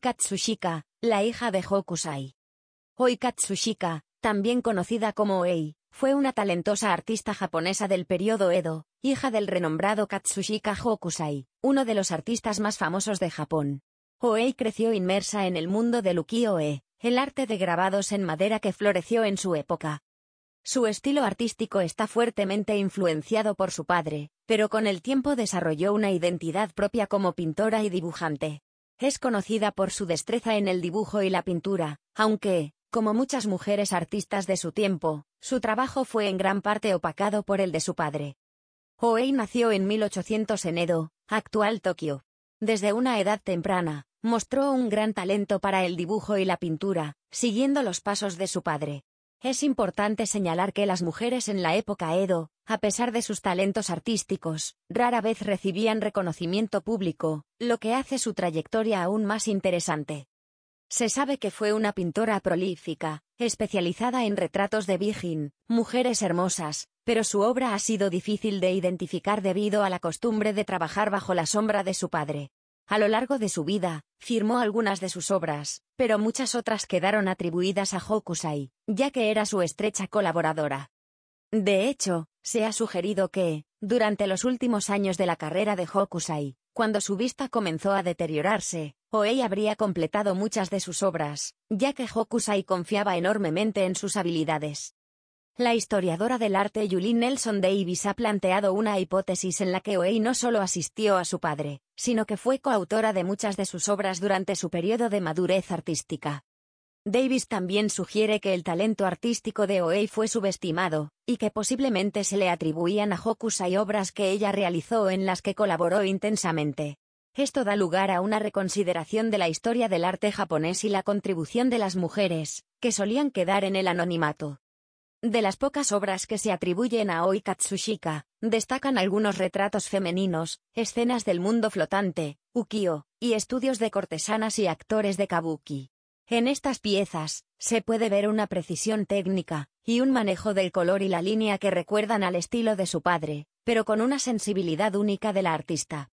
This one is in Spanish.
Katsushika, la hija de Hokusai. Katsushika, también conocida como Oei, fue una talentosa artista japonesa del periodo Edo, hija del renombrado Katsushika Hokusai, uno de los artistas más famosos de Japón. Oei creció inmersa en el mundo del ukiyo-e, el arte de grabados en madera que floreció en su época. Su estilo artístico está fuertemente influenciado por su padre, pero con el tiempo desarrolló una identidad propia como pintora y dibujante. Es conocida por su destreza en el dibujo y la pintura, aunque, como muchas mujeres artistas de su tiempo, su trabajo fue en gran parte opacado por el de su padre. Oei nació en 1800 en Edo, actual Tokio. Desde una edad temprana, mostró un gran talento para el dibujo y la pintura, siguiendo los pasos de su padre. Es importante señalar que las mujeres en la época Edo, a pesar de sus talentos artísticos, rara vez recibían reconocimiento público, lo que hace su trayectoria aún más interesante. Se sabe que fue una pintora prolífica, especializada en retratos de Virgin, mujeres hermosas, pero su obra ha sido difícil de identificar debido a la costumbre de trabajar bajo la sombra de su padre. A lo largo de su vida, firmó algunas de sus obras, pero muchas otras quedaron atribuidas a Hokusai, ya que era su estrecha colaboradora. De hecho, se ha sugerido que, durante los últimos años de la carrera de Hokusai, cuando su vista comenzó a deteriorarse, Oei habría completado muchas de sus obras, ya que Hokusai confiaba enormemente en sus habilidades. La historiadora del arte Julie Nelson Davis ha planteado una hipótesis en la que Oei no solo asistió a su padre, sino que fue coautora de muchas de sus obras durante su periodo de madurez artística. Davis también sugiere que el talento artístico de Oei fue subestimado, y que posiblemente se le atribuían a Hokusai obras que ella realizó en las que colaboró intensamente. Esto da lugar a una reconsideración de la historia del arte japonés y la contribución de las mujeres, que solían quedar en el anonimato. De las pocas obras que se atribuyen a Oi Katsushika, destacan algunos retratos femeninos, escenas del mundo flotante, ukiyo, y estudios de cortesanas y actores de kabuki. En estas piezas, se puede ver una precisión técnica, y un manejo del color y la línea que recuerdan al estilo de su padre, pero con una sensibilidad única de la artista.